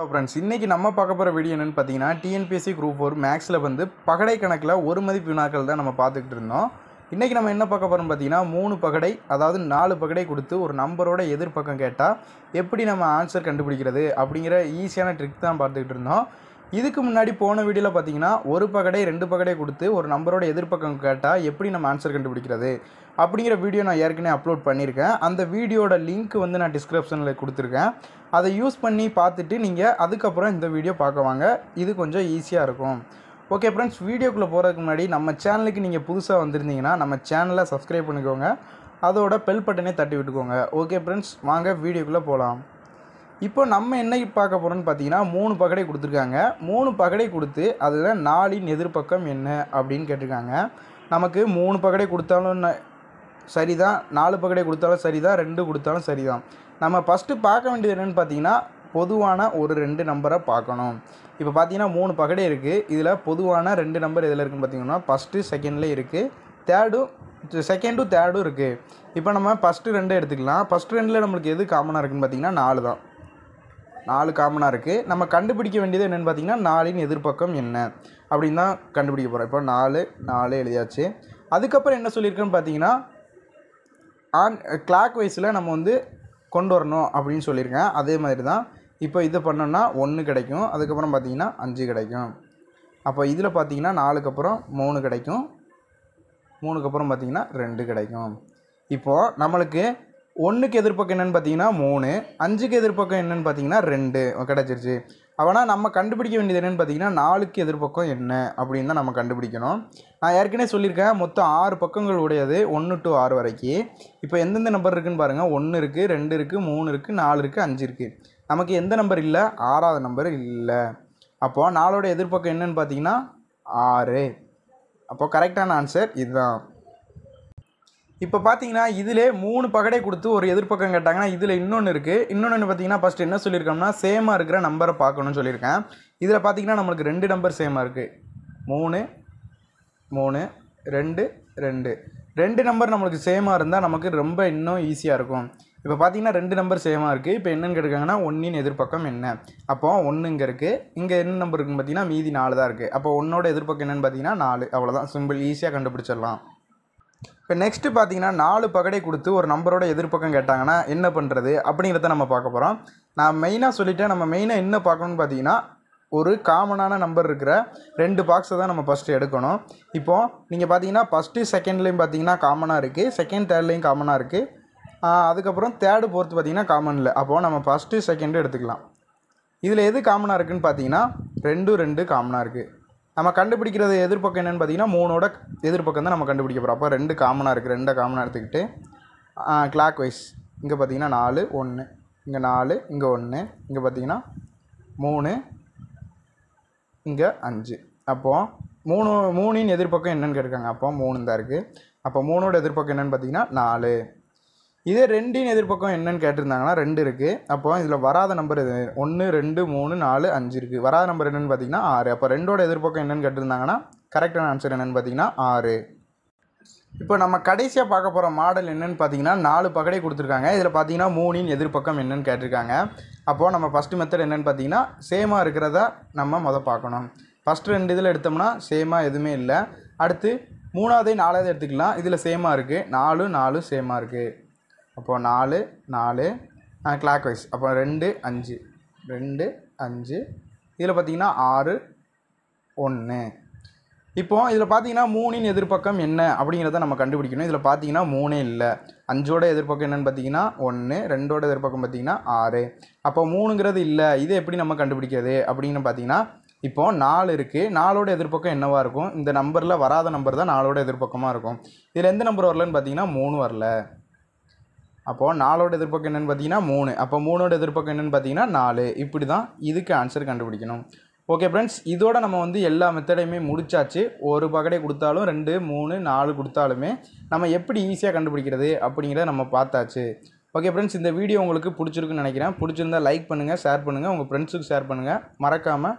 hello friends இன்றைக்கி நம்ம பார்க்க போகிற வீடியோ என்னென்னு பார்த்தீங்கன்னா டிஎன்பிஎஸ்சி குரூப் ஒரு மேக்ஸில் வந்து பகடை கணக்கில் ஒரு மதிப்பு வினாக்கள் தான் நம்ம பார்த்துக்கிட்டு இருந்தோம் இன்றைக்கி நம்ம என்ன பார்க்க போகிறோம்னு பார்த்தீங்கன்னா மூணு பகடை அதாவது நாலு பகடை கொடுத்து ஒரு நம்பரோட எதிர்பக்கம் கேட்டால் எப்படி நம்ம ஆன்சர் கண்டுபிடிக்கிறது அப்படிங்கிற ஈஸியான ட்ரிக் தான் பார்த்துக்கிட்டு இருந்தோம் இதுக்கு முன்னாடி போன வீடியோவில் பார்த்தீங்கன்னா ஒரு பகடை ரெண்டு பகடை கொடுத்து ஒரு நம்பரோட எதிர்ப்பக்கம் கேட்டால் எப்படி நம்ம ஆன்சர் கண்டுபிடிக்கிறது அப்படிங்கிற வீடியோ நான் ஏற்கனவே அப்லோட் பண்ணியிருக்கேன் அந்த வீடியோட லிங்க் வந்து நான் டிஸ்கிரிப்ஷனில் கொடுத்துருக்கேன் அதை யூஸ் பண்ணி பார்த்துட்டு நீங்கள் அதுக்கப்புறம் இந்த வீடியோ பார்க்க வாங்க இது கொஞ்சம் ஈஸியாக இருக்கும் ஓகே ஃப்ரெண்ட்ஸ் வீடியோக்குள்ளே போகிறதுக்கு முன்னாடி நம்ம சேனலுக்கு நீங்கள் புதுசாக வந்திருந்தீங்கன்னா நம்ம சேனலை சப்ஸ்கிரைப் பண்ணிக்கோங்க அதோட பெல் பட்டனே தட்டி விட்டுக்கோங்க ஓகே ஃப்ரெண்ட்ஸ் வாங்க வீடியோக்குள்ளே போகலாம் இப்போ நம்ம என்னைக்கு பார்க்க போகிறோன்னு பார்த்தீங்கன்னா மூணு பகடை கொடுத்துருக்காங்க மூணு பகடை கொடுத்து அதில் நாளின் எதிர்ப்பக்கம் என்ன அப்படின்னு கேட்டிருக்காங்க நமக்கு மூணு பகடை கொடுத்தாலும் சரி தான் நாலு பகடை கொடுத்தாலும் சரி தான் ரெண்டு கொடுத்தாலும் சரி தான் நம்ம ஃபஸ்ட்டு பார்க்க வேண்டியது என்னென்னு பார்த்தீங்கன்னா பொதுவான ஒரு ரெண்டு நம்பரை பார்க்கணும் இப்போ பார்த்தீங்கன்னா மூணு பகடை இருக்குது இதில் பொதுவான ரெண்டு நம்பர் எதில் இருக்குன்னு பார்த்தீங்கன்னா ஃபஸ்ட்டு செகண்ட்லேயே இருக்குது தேர்டும் செகண்டும் தேர்டும் இருக்குது இப்போ நம்ம ஃபஸ்ட்டு ரெண்டு எடுத்துக்கலாம் ஃபஸ்ட்டு ரெண்டில் நம்மளுக்கு எது காமனாக இருக்குதுன்னு பார்த்தீங்கன்னா நாலு தான் நாலு காமனாக இருக்குது நம்ம கண்டுபிடிக்க வேண்டியது என்னென்னு பார்த்தீங்கன்னா நாலின் எதிர்ப்பக்கம் என்ன அப்படின்னு தான் கண்டுபிடிக்க போகிறோம் இப்போ நாலு நாலு எழுதியாச்சு அதுக்கப்புறம் என்ன சொல்லியிருக்குன்னு பார்த்தீங்கன்னா ஆன் கிளாக் வைஸில் நம்ம வந்து கொண்டு வரணும் அப்படின்னு சொல்லியிருக்கேன் அதே மாதிரி தான் இப்போ இதை பண்ணோன்னா ஒன்று கிடைக்கும் அதுக்கப்புறம் பார்த்திங்கன்னா அஞ்சு கிடைக்கும் அப்போ இதில் பார்த்திங்கன்னா நாலுக்கு அப்புறம் மூணு கிடைக்கும் மூணுக்கு அப்புறம் பார்த்திங்கன்னா ரெண்டு கிடைக்கும் இப்போது நம்மளுக்கு ஒன்றுக்கு எதிர்ப்பக்கம் என்னென்னு பார்த்தீங்கன்னா மூணு அஞ்சுக்கு எதிர்பக்கம் என்னென்னு பார்த்தீங்கன்னா ரெண்டு கிடச்சிருச்சு அப்போனா நம்ம கண்டுபிடிக்க வேண்டியது என்னென்னு பார்த்தீங்கன்னா நாலுக்கு எதிர்பக்கம் என்ன அப்படின்னு தான் நம்ம கண்டுபிடிக்கணும் நான் ஏற்கனவே சொல்லியிருக்கேன் மொத்தம் ஆறு பக்கங்கள் உடையது ஒன்று டு ஆறு வரைக்கும் இப்போ எந்தெந்த நம்பர் இருக்குதுன்னு பாருங்கள் ஒன்று இருக்குது ரெண்டு இருக்குது மூணு இருக்குது நாலு இருக்குது அஞ்சு இருக்குது நமக்கு எந்த நம்பர் இல்லை ஆறாவது நம்பர் இல்லை அப்போது நாளோட எதிர்பக்கம் என்னன்னு பார்த்தீங்கன்னா ஆறு அப்போது கரெக்டான ஆன்சர் இதுதான் இப்போ பார்த்தீங்கன்னா இதிலே மூணு பகடை கொடுத்து ஒரு எதிர்பக்கம் கேட்டாங்கன்னா இதில் இன்னொன்று இருக்குது இன்னொன்று பார்த்தீங்கன்னா ஃபஸ்ட் என்ன சொல்லியிருக்கோம்னா சேமாக இருக்கிற நம்பரை பார்க்கணும்னு சொல்லியிருக்கேன் இதில் பார்த்தீங்கன்னா நம்மளுக்கு ரெண்டு நம்பர் சேமாக இருக்குது மூணு மூணு ரெண்டு ரெண்டு ரெண்டு நம்பர் நம்மளுக்கு சேமாக இருந்தால் நமக்கு ரொம்ப இன்னும் ஈஸியாக இருக்கும் இப்போ பார்த்தீங்கன்னா ரெண்டு நம்பர் சேமாக இருக்குது இப்போ என்னென்னு கேட்டுக்காங்கன்னா ஒன்றின் எதிர்பக்கம் என்ன அப்போ ஒன்று இங்கே இருக்குது இங்கே என்ன நம்பர் இருக்குன்னு பார்த்தீங்கன்னா மீதி நாலு தான் இருக்குது அப்போ ஒன்னோட எதிர்பக்கம் என்னென்னு பார்த்தீங்கன்னா நாலு அவ்வளோதான் சிம்பிள் ஈஸியாக கண்டுபிடிச்சிடலாம் இப்போ நெக்ஸ்ட்டு பார்த்தீங்கன்னா நாலு பகடை கொடுத்து ஒரு நம்பரோட எதிர்ப்பக்கம் கேட்டாங்கன்னா என்ன பண்ணுறது அப்படிங்கிறத நம்ம பார்க்க போகிறோம் நான் மெயினாக சொல்லிவிட்டேன் நம்ம மெயினாக என்ன பார்க்கணும்னு பார்த்தீங்கன்னா ஒரு காமனான நம்பர் இருக்கிற ரெண்டு பாக்ஸை தான் நம்ம ஃபஸ்ட்டு எடுக்கணும் இப்போது நீங்கள் பார்த்தீங்கன்னா ஃபஸ்ட்டு செகண்ட்லேயும் பார்த்தீங்கன்னா காமனாக இருக்குது செகண்ட் தேர்ட்லேயும் காமனாக இருக்குது அதுக்கப்புறம் தேர்டு ஃபோர்த்து பார்த்தீங்கன்னா காமனில் அப்போது நம்ம ஃபஸ்ட்டு செகண்டு எடுத்துக்கலாம் இதில் எது காமனாக இருக்குதுன்னு பார்த்தீங்கன்னா ரெண்டும் ரெண்டு காமனாக இருக்குது நம்ம கண்டுபிடிக்கிறது எதிர்ப்பக்கம் என்னென்னு பார்த்தீங்கன்னா மூணோட எதிர்ப்பக்கம் தான் நம்ம கண்டுபிடிக்க போகிறோம் அப்போ ரெண்டு காமனாக இருக்குது ரெண்டை காமனாக எடுத்துக்கிட்டு கிளாக் வைஸ் இங்கே பார்த்தீங்கன்னா நாலு ஒன்று இங்கே நாலு இங்கே ஒன்று இங்கே பார்த்தீங்கன்னா மூணு இங்கே அஞ்சு அப்போது மூணு மூணின் எதிர்ப்பக்கம் என்னென்னு கேட்டிருக்காங்க அப்போ மூணு தான் இருக்குது அப்போ மூணோட எதிர்ப்பக்கம் என்னென்னு பார்த்தீங்கன்னா நாலு இதே ரெண்டின் எதிர்பக்கம் என்னன்னு கேட்டிருந்தாங்கன்னா ரெண்டு இருக்குது அப்போ இதில் வராத நம்பர் எது ஒன்று ரெண்டு மூணு நாலு அஞ்சு இருக்குது வராத நம்பர் என்னென்னு பார்த்தீங்கன்னா ஆறு அப்போ ரெண்டோட எதிர்பக்கம் என்னென்னு கேட்டிருந்தாங்கன்னா கரெக்டான ஆன்சர் என்னென்னு பார்த்தீங்கன்னா ஆறு இப்போ நம்ம கடைசியாக பார்க்க போகிற மாடல் என்னென்னு பார்த்தீங்கன்னா நாலு பகடை கொடுத்துருக்காங்க இதில் பார்த்தீங்கன்னா மூணின் எதிர்பக்கம் என்னென்னு கேட்டிருக்காங்க அப்போது நம்ம ஃபஸ்ட்டு மெத்தட் என்னென்னு பார்த்தீங்கன்னா சேமாக இருக்கிறத நம்ம மொதல் பார்க்கணும் ஃபஸ்ட்டு ரெண்டு இதில் எடுத்தோம்னா சேமாக எதுவுமே இல்லை அடுத்து மூணாவது நாலாவது எடுத்துக்கலாம் இதில் சேமாக இருக்குது நாலு நாலு சேமாக இருக்குது அப்போது நாலு நாலு கிளாக் வைஸ் அப்போ ரெண்டு அஞ்சு ரெண்டு அஞ்சு இதில் பார்த்திங்கன்னா ஆறு ஒன்று இப்போது இதில் பார்த்தீங்கன்னா மூணின் எதிர்ப்பக்கம் என்ன அப்படிங்கிறத நம்ம கண்டுபிடிக்கணும் இதில் பார்த்தீங்கன்னா மூணே இல்லை அஞ்சோட எதிர்பக்கம் என்னென்னு பார்த்தீங்கன்னா ஒன்று ரெண்டோட எதிர்பக்கம் பார்த்தீங்கன்னா ஆறு அப்போ மூணுங்கிறது இல்லை இது எப்படி நம்ம கண்டுபிடிக்கிறது அப்படின்னு பார்த்தீங்கன்னா இப்போது நாலு இருக்குது நாலோட எதிர்பக்கம் என்னவாக இருக்கும் இந்த நம்பரில் வராத நம்பர் தான் நாலோட எதிர்பக்கமாக இருக்கும் இதில் எந்த நம்பர் வரலன்னு பார்த்தீங்கன்னா மூணு வரல அப்போது நாலோட எதிர்பார்க்க என்னென்னு பார்த்தீங்கன்னா மூணு அப்போ மூணோட எதிர்பார்க்க என்னென்னு பார்த்தீங்கன்னா நாலு இப்படி தான் இதுக்கு ஆன்சர் கண்டுபிடிக்கணும் ஓகே ஃப்ரெண்ட்ஸ் இதோட நம்ம வந்து எல்லா மெத்தடையுமே முடிச்சாச்சு ஒரு பகடை கொடுத்தாலும் ரெண்டு மூணு நாலு கொடுத்தாலுமே நம்ம எப்படி ஈஸியாக கண்டுபிடிக்கிறது அப்படிங்கிறத நம்ம பார்த்தாச்சு ஓகே ஃப்ரெண்ட்ஸ் இந்த வீடியோ உங்களுக்கு பிடிச்சிருக்குன்னு நினைக்கிறேன் பிடிச்சிருந்தா லைக் பண்ணுங்கள் ஷேர் பண்ணுங்கள் உங்கள் ஃப்ரெண்ட்ஸுக்கு ஷேர் பண்ணுங்கள் மறக்காமல்